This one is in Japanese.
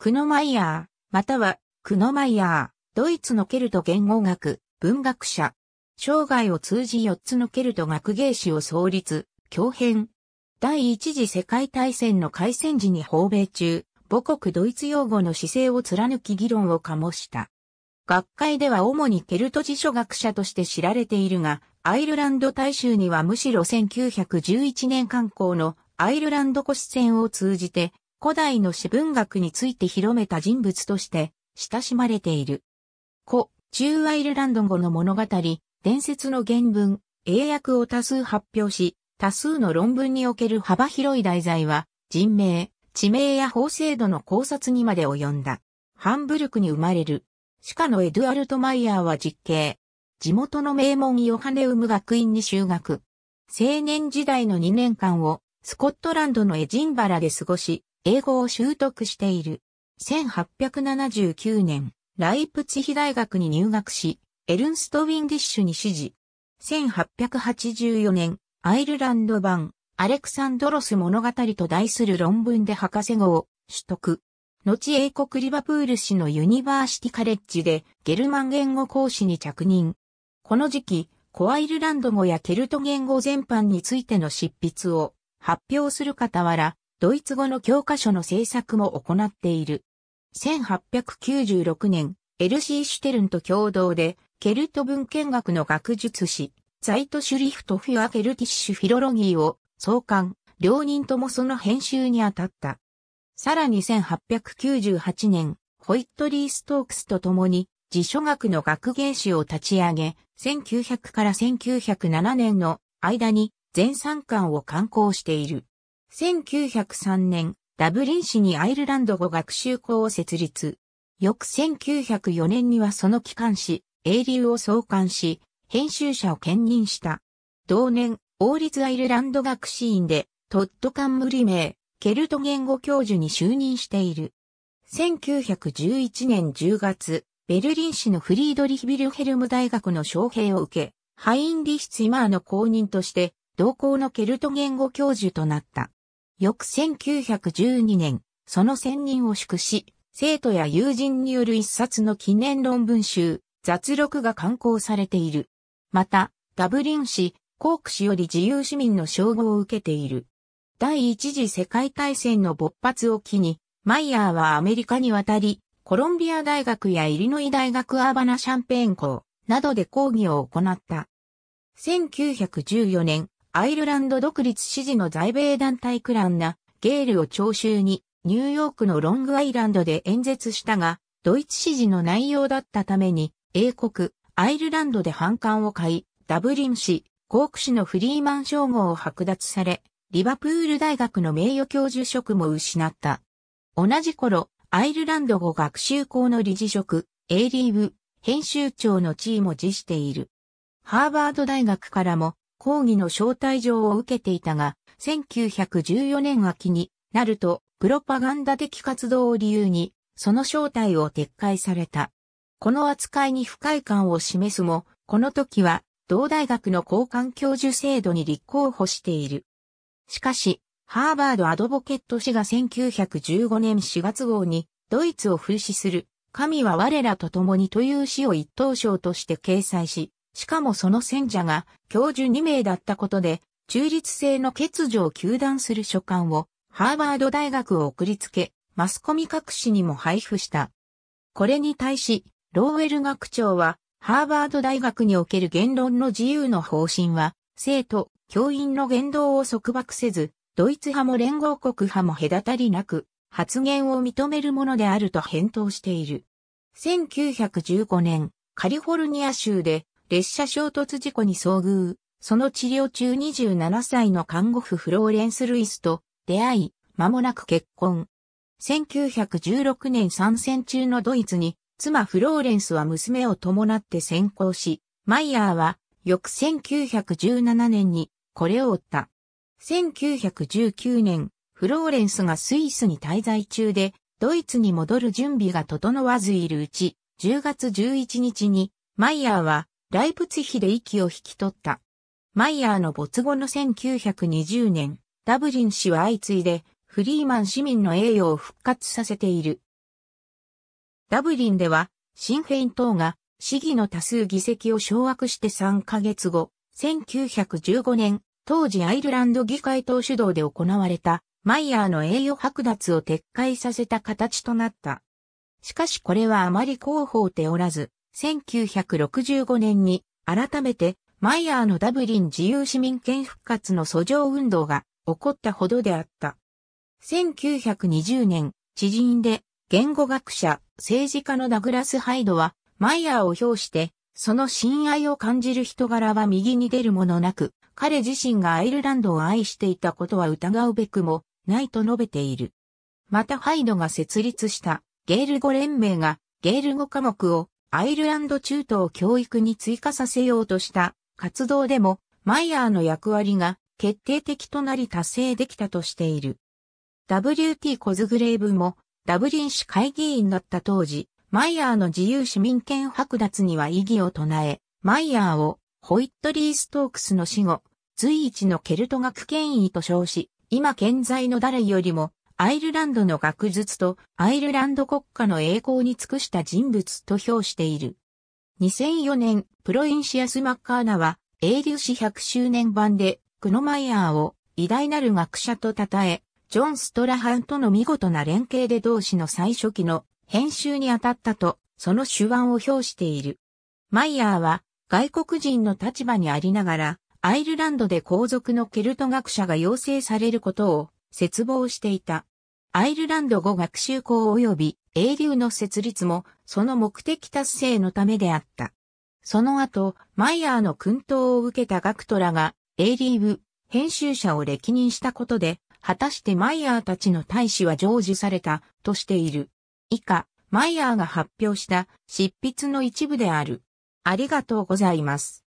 クノマイヤー、または、クノマイヤー、ドイツのケルト言語学、文学者。生涯を通じ4つのケルト学芸誌を創立、教編。第一次世界大戦の開戦時に訪米中、母国ドイツ用語の姿勢を貫き議論を醸した。学会では主にケルト辞書学者として知られているが、アイルランド大衆にはむしろ1911年刊行のアイルランド古視戦を通じて古代の詩文学について広めた人物として親しまれている。古、中アイルランド語の物語、伝説の原文、英訳を多数発表し、多数の論文における幅広い題材は、人名、地名や法制度の考察にまで及んだ。ハンブルクに生まれる。歯科のエドゥアルト・マイヤーは実刑。地元の名門ヨハネウム学院に修学。青年時代の2年間をスコットランドのエジンバラで過ごし、英語を習得している。1879年、ライプツヒ大学に入学し、エルンスト・ウィンディッシュに指示。1884年、アイルランド版、アレクサンドロス物語と題する論文で博士号を取得。後英国リバプール市のユニバーシティカレッジでゲルマン言語講師に着任。この時期、コアイルランド語やケルト言語全般についての執筆を発表する傍ら、ドイツ語の教科書の制作も行っている。1896年、エルシー・シュテルンと共同で、ケルト文献学の学術誌、ザイト・シュリフト・フィア・ケルティッシュ・フィロロギーを創刊、両人ともその編集にあたった。さらに1898年、ホイットリー・ストークスと共に、辞書学の学芸誌を立ち上げ、1900から1907年の間に全3巻を刊行している。1903年、ダブリン市にアイルランド語学習校を設立。翌1904年にはその機関紙、英流を創刊し、編集者を兼任した。同年、王立アイルランド学士院で、トッドリ名、ケルト言語教授に就任している。1911年10月、ベルリン市のフリードリヒビルヘルム大学の招聘を受け、ハインリヒツイマーの公認として、同校のケルト言語教授となった。翌1912年、その専任を祝し、生徒や友人による一冊の記念論文集、雑録が刊行されている。また、ダブリン市、コーク市より自由市民の称号を受けている。第一次世界大戦の勃発を機に、マイヤーはアメリカに渡り、コロンビア大学やイリノイ大学アーバナシャンペーン校などで講義を行った。1914年、アイルランド独立支持の在米団体クランナ、ゲールを聴衆に、ニューヨークのロングアイランドで演説したが、ドイツ支持の内容だったために、英国、アイルランドで反感を買い、ダブリン市、コーク市のフリーマン称号を剥奪され、リバプール大学の名誉教授職も失った。同じ頃、アイルランド語学習校の理事職、エイリーブ、編集長の地位も辞している。ハーバード大学からも抗議の招待状を受けていたが、1914年秋になると、プロパガンダ的活動を理由に、その招待を撤回された。この扱いに不快感を示すも、この時は、同大学の交換教授制度に立候補している。しかし、ハーバード・アドボケット氏が1915年4月号に、ドイツを風刺する、神は我らと共にという詩を一等賞として掲載し、しかもその選者が教授2名だったことで、中立性の欠如を求断する書簡をハーバード大学を送りつけ、マスコミ各紙にも配布した。これに対し、ローウェル学長は、ハーバード大学における言論の自由の方針は、生徒、教員の言動を束縛せず、ドイツ派も連合国派も隔たりなく、発言を認めるものであると返答している。1915年、カリフォルニア州で列車衝突事故に遭遇、その治療中27歳の看護婦フローレンス・ルイスと出会い、間もなく結婚。1916年参戦中のドイツに、妻フローレンスは娘を伴って先行し、マイヤーは翌1917年にこれを追った。1919年、フローレンスがスイスに滞在中で、ドイツに戻る準備が整わずいるうち、10月11日に、マイヤーはライプツヒで息を引き取った。マイヤーの没後の1920年、ダブリン氏は相次いで、フリーマン市民の栄誉を復活させている。ダブリンでは、シンフェイン党が、市議の多数議席を掌握して3ヶ月後、1915年、当時アイルランド議会党主導で行われた、マイヤーの栄誉剥奪を撤回させた形となった。しかしこれはあまり広報ておらず、1965年に改めてマイヤーのダブリン自由市民権復活の訴状運動が起こったほどであった。1920年、知人で言語学者、政治家のダグラス・ハイドはマイヤーを評して、その親愛を感じる人柄は右に出るものなく、彼自身がアイルランドを愛していたことは疑うべくもないと述べている。またハイドが設立したゲール語連盟がゲール語科目をアイルランド中東教育に追加させようとした活動でもマイヤーの役割が決定的となり達成できたとしている。WT コズグレイブもダブリン市会議員だった当時、マイヤーの自由市民権剥奪には異議を唱え、マイヤーをホイットリー・ストークスの死後、随一のケルト学権威と称し、今健在の誰よりもアイルランドの学術とアイルランド国家の栄光に尽くした人物と評している。2004年、プロインシアス・マッカーナは、英流史100周年版で、クノマイヤーを偉大なる学者と称え、ジョン・ストラハンとの見事な連携で同志の最初期の編集に当たったと、その手腕を表している。マイヤーは外国人の立場にありながら、アイルランドで皇族のケルト学者が養成されることを切望していた。アイルランド語学習校及び英流の設立もその目的達成のためであった。その後、マイヤーの訓導を受けたガクトラが英リーブ編集者を歴任したことで、果たしてマイヤーたちの大使は成就されたとしている。以下、マイヤーが発表した執筆の一部である。ありがとうございます。